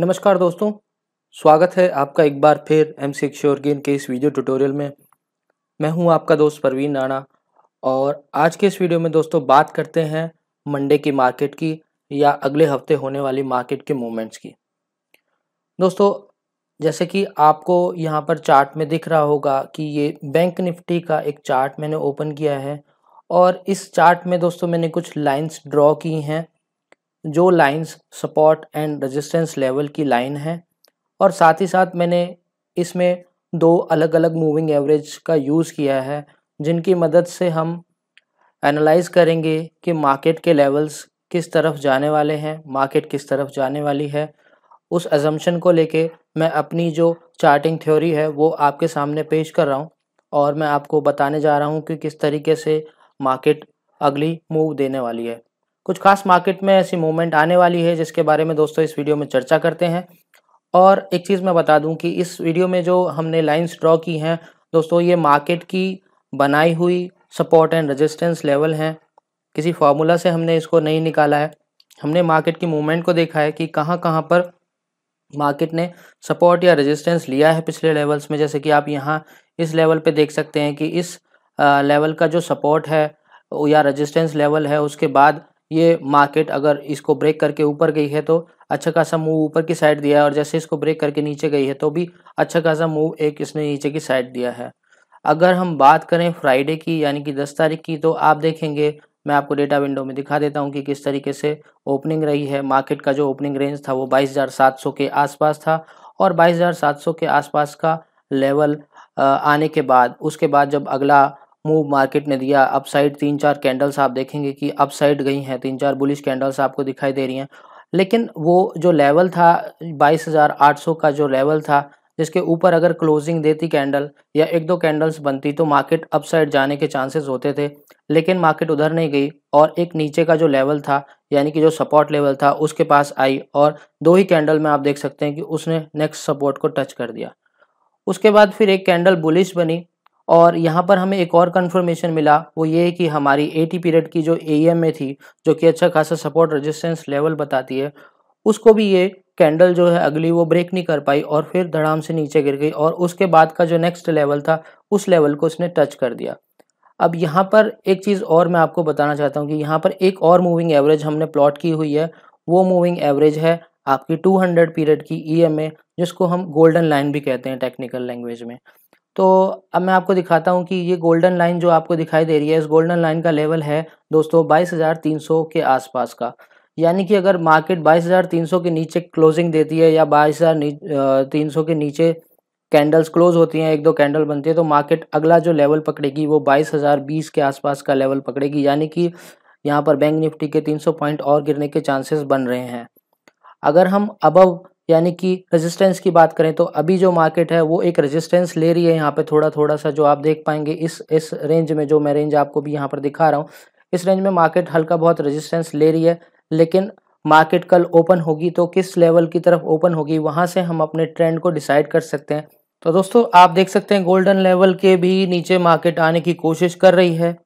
नमस्कार दोस्तों स्वागत है आपका एक बार फिर एम एक्श्योर गेन के इस वीडियो ट्यूटोरियल में मैं हूं आपका दोस्त परवीन राणा और आज के इस वीडियो में दोस्तों बात करते हैं मंडे की मार्केट की या अगले हफ्ते होने वाली मार्केट के मूवमेंट्स की दोस्तों जैसे कि आपको यहाँ पर चार्ट में दिख रहा होगा कि ये बैंक निफ्टी का एक चार्ट मैंने ओपन किया है और इस चार्ट में दोस्तों मैंने कुछ लाइंस ड्रॉ की हैं जो lines support and resistance level की लाइन है और साथ ही साथ मैंने इसमें दो अलग अलग मूविंग एवरेज का यूज़ किया है जिनकी मदद से हम एनालाइज करेंगे कि मार्केट के लेवल्स किस तरफ जाने वाले हैं मार्केट किस तरफ जाने वाली है उस एजम्पन को लेके मैं अपनी जो चार्टिंग थ्योरी है वो आपके सामने पेश कर रहा हूँ और मैं आपको बताने जा रहा हूँ कि किस तरीके से मार्केट अगली मूव देने वाली है कुछ खास मार्केट में ऐसी मूवमेंट आने वाली है जिसके बारे में दोस्तों इस वीडियो में चर्चा करते हैं और एक चीज़ मैं बता दूं कि इस वीडियो में जो हमने लाइंस ड्रॉ की हैं दोस्तों ये मार्केट की बनाई हुई सपोर्ट एंड रेजिस्टेंस लेवल हैं किसी फार्मूला से हमने इसको नहीं निकाला है हमने मार्केट की मूवमेंट को देखा है कि कहाँ कहाँ पर मार्केट ने सपोर्ट या रेजिस्टेंस लिया है पिछले लेवल्स में जैसे कि आप यहाँ इस लेवल पर देख सकते हैं कि इस लेवल का जो सपोर्ट है या रजिस्टेंस लेवल है उसके बाद ये मार्केट अगर इसको ब्रेक करके ऊपर गई है तो अच्छा खासा मूव ऊपर की साइड दिया है और जैसे इसको ब्रेक करके नीचे गई है तो भी अच्छा खासा मूव एक इसने नीचे की साइड दिया है अगर हम बात करें फ्राइडे की यानी कि दस तारीख की तो आप देखेंगे मैं आपको डेटा विंडो में दिखा देता हूँ कि किस तरीके से ओपनिंग रही है मार्केट का जो ओपनिंग रेंज था वो बाईस के आसपास था और बाईस के आसपास का लेवल आने के बाद उसके बाद जब अगला मूव मार्केट ने दिया अपसाइड तीन चार कैंडल्स आप देखेंगे कि अपसाइड गई हैं तीन चार बुलिश कैंडल्स आपको दिखाई दे रही हैं लेकिन वो जो लेवल था 22,800 का जो लेवल था जिसके ऊपर अगर क्लोजिंग देती कैंडल या एक दो कैंडल्स बनती तो मार्केट अपसाइड जाने के चांसेस होते थे लेकिन मार्केट उधर नहीं गई और एक नीचे का जो लेवल था यानी कि जो सपोर्ट लेवल था उसके पास आई और दो ही कैंडल में आप देख सकते हैं कि उसने नेक्स्ट सपोर्ट को टच कर दिया उसके बाद फिर एक कैंडल बुलिश बनी और यहाँ पर हमें एक और कंफर्मेशन मिला वो ये है कि हमारी एटी पीरियड की जो ए में थी जो कि अच्छा खासा सपोर्ट रेजिस्टेंस लेवल बताती है उसको भी ये कैंडल जो है अगली वो ब्रेक नहीं कर पाई और फिर धड़ाम से नीचे गिर गई और उसके बाद का जो नेक्स्ट लेवल था उस लेवल को उसने टच कर दिया अब यहाँ पर एक चीज़ और मैं आपको बताना चाहता हूँ कि यहाँ पर एक और मूविंग एवरेज हमने प्लॉट की हुई है वो मूविंग एवरेज है आपकी 200 पीरियड की ईएमए e जिसको हम गोल्डन लाइन भी कहते हैं टेक्निकल लैंग्वेज में तो अब मैं आपको दिखाता हूँ कि ये गोल्डन लाइन जो आपको दिखाई दे रही है इस गोल्डन लाइन का लेवल है दोस्तों बाईस के आसपास का यानी कि अगर मार्केट 22,300 के नीचे क्लोजिंग देती है या 22,300 के नीचे कैंडल्स क्लोज होती हैं एक दो कैंडल बनती है तो मार्केट अगला जो लेवल पकड़ेगी वो 22,020 के आसपास का लेवल पकड़ेगी यानी कि यहाँ पर बैंक निफ्टी के 300 पॉइंट और गिरने के चांसेस बन रहे हैं अगर हम अबव यानी कि रेजिस्टेंस की बात करें तो अभी जो मार्केट है वो एक रेजिस्टेंस ले रही है यहाँ पे थोड़ा थोड़ा सा जो आप देख पाएंगे इस इस रेंज में जो मैं रेंज आपको भी यहाँ पर दिखा रहा हूँ इस रेंज में मार्केट हल्का बहुत रेजिस्टेंस ले रही है लेकिन मार्केट कल ओपन होगी तो किस लेवल की तरफ ओपन होगी वहाँ से हम अपने ट्रेंड को डिसाइड कर सकते हैं तो दोस्तों आप देख सकते हैं गोल्डन लेवल के भी नीचे मार्केट आने की कोशिश कर रही है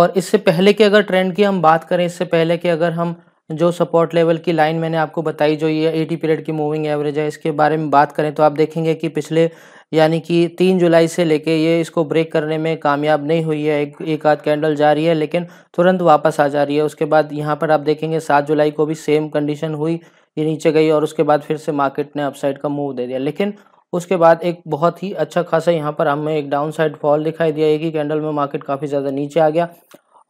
और इससे पहले के अगर ट्रेंड की हम बात करें इससे पहले के अगर हम जो सपोर्ट लेवल की लाइन मैंने आपको बताई जो ये एटी पीरियड की मूविंग एवरेज है इसके बारे में बात करें तो आप देखेंगे कि पिछले यानी कि तीन जुलाई से लेके ये इसको ब्रेक करने में कामयाब नहीं हुई है एक एक आध कैंडल जा रही है लेकिन तुरंत वापस आ जा रही है उसके बाद यहाँ पर आप देखेंगे सात जुलाई को भी सेम कंडीशन हुई ये नीचे गई और उसके बाद फिर से मार्केट ने अपसाइड का मूव दे दिया लेकिन उसके बाद एक बहुत ही अच्छा खासा यहाँ पर हमें एक डाउन साइड फॉल दिखाई दिया एक ही कैंडल में मार्केट काफ़ी ज़्यादा नीचे आ गया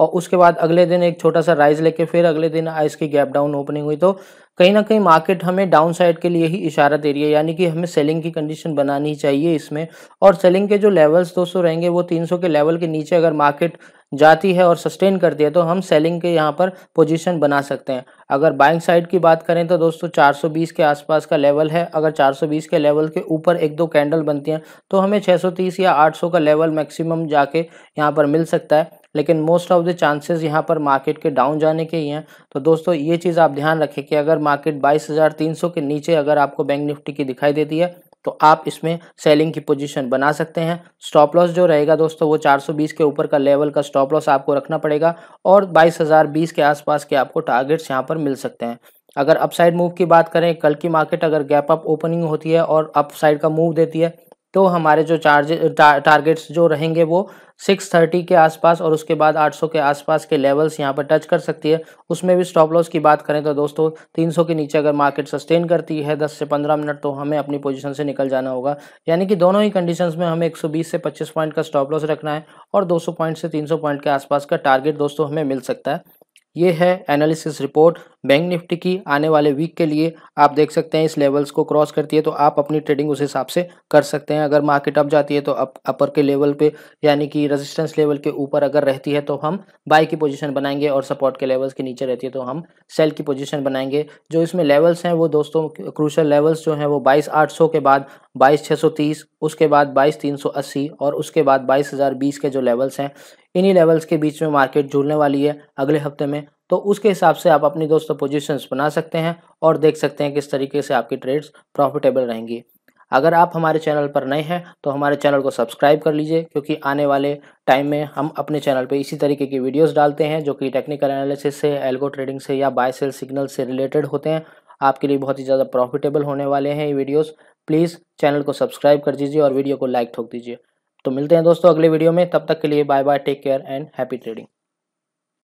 और उसके बाद अगले दिन एक छोटा सा राइज लेके फिर अगले दिन आइस की गैप डाउन ओपनिंग हुई तो कहीं ना कहीं मार्केट हमें डाउन साइड के लिए ही इशारा दे रही है यानी कि हमें सेलिंग की कंडीशन बनानी चाहिए इसमें और सेलिंग के जो लेवल्स दोस्तों रहेंगे वो 300 के लेवल के नीचे अगर मार्केट जाती है और सस्टेन करती है तो हम सेलिंग के यहाँ पर पोजीशन बना सकते हैं अगर बाइंग साइड की बात करें तो दोस्तों 420 के आसपास का लेवल है अगर 420 के लेवल के ऊपर एक दो कैंडल बनती हैं तो हमें 630 या 800 का लेवल मैक्सिमम जाके यहाँ पर मिल सकता है लेकिन मोस्ट ऑफ द चांसेस यहाँ पर मार्केट के डाउन जाने के ही हैं तो दोस्तों ये चीज़ आप ध्यान रखें कि अगर मार्केट 22,300 के नीचे अगर आपको बैंक निफ्टी की दिखाई देती है तो आप इसमें सेलिंग की पोजीशन बना सकते हैं स्टॉप लॉस जो रहेगा दोस्तों वो 420 के ऊपर का लेवल का स्टॉप लॉस आपको रखना पड़ेगा और 22,020 के आसपास के आपको टारगेट्स यहाँ पर मिल सकते हैं अगर अपसाइड मूव की बात करें कल की मार्केट अगर गैप अप ओपनिंग होती है और अपसाइड का मूव देती है तो हमारे जो चार्ज टा, टारगेट्स जो रहेंगे वो 630 के आसपास और उसके बाद 800 के आसपास के लेवल्स यहाँ पर टच कर सकती है उसमें भी स्टॉप लॉस की बात करें तो दोस्तों 300 के नीचे अगर मार्केट सस्टेन करती है 10 से 15 मिनट तो हमें अपनी पोजीशन से निकल जाना होगा यानी कि दोनों ही कंडीशंस में हमें 120 से 25 पॉइंट का स्टॉप लॉस रखना है और दो पॉइंट से तीन पॉइंट के आसपास का टारगेट दोस्तों हमें मिल सकता है ये है एनालिसिस रिपोर्ट बैंक निफ्टी की आने वाले वीक के लिए आप देख सकते हैं इस लेवल्स को क्रॉस करती है तो आप अपनी ट्रेडिंग उस हिसाब से कर सकते हैं अगर मार्केट अप जाती है तो अप अपर के लेवल पे यानी कि रेजिस्टेंस लेवल के ऊपर अगर रहती है तो हम बाय की पोजीशन बनाएंगे और सपोर्ट के लेवल्स के नीचे रहती है तो हम सेल की पोजिशन बनाएंगे जो इसमें लेवल्स हैं वो दोस्तों क्रूशल लेवल्स जो हैं वो बाईस आठ सौ के बाद बाईस छः सौ तीस उसके बाद बाईस तीन सौ अस्सी और उसके बाद बाईस हज़ार बीस के जो लेवल्स हैं इन्हीं लेवल्स के बीच में मार्केट जुड़ने वाली है अगले हफ्ते में तो उसके हिसाब से आप अपनी दोस्तों पोजीशंस बना सकते हैं और देख सकते हैं किस तरीके से आपकी ट्रेड्स प्रॉफिटेबल रहेंगी अगर आप हमारे चैनल पर नए हैं तो हमारे चैनल को सब्सक्राइब कर लीजिए क्योंकि आने वाले टाइम में हम अपने चैनल पे इसी तरीके की वीडियोस डालते हैं जो कि टेक्निकल एनालिसिस से एल्गो ट्रेडिंग से या बाय सेल सिग्नल से रिलेटेड होते हैं आपके लिए बहुत ही ज़्यादा प्रॉफिटेबल होने वाले हैं ये वीडियोज़ प्लीज़ चैनल को सब्सक्राइब कर दीजिए और वीडियो को लाइक ठोक दीजिए तो मिलते हैं दोस्तों अगले वीडियो में तब तक के लिए bye bye take care and happy trading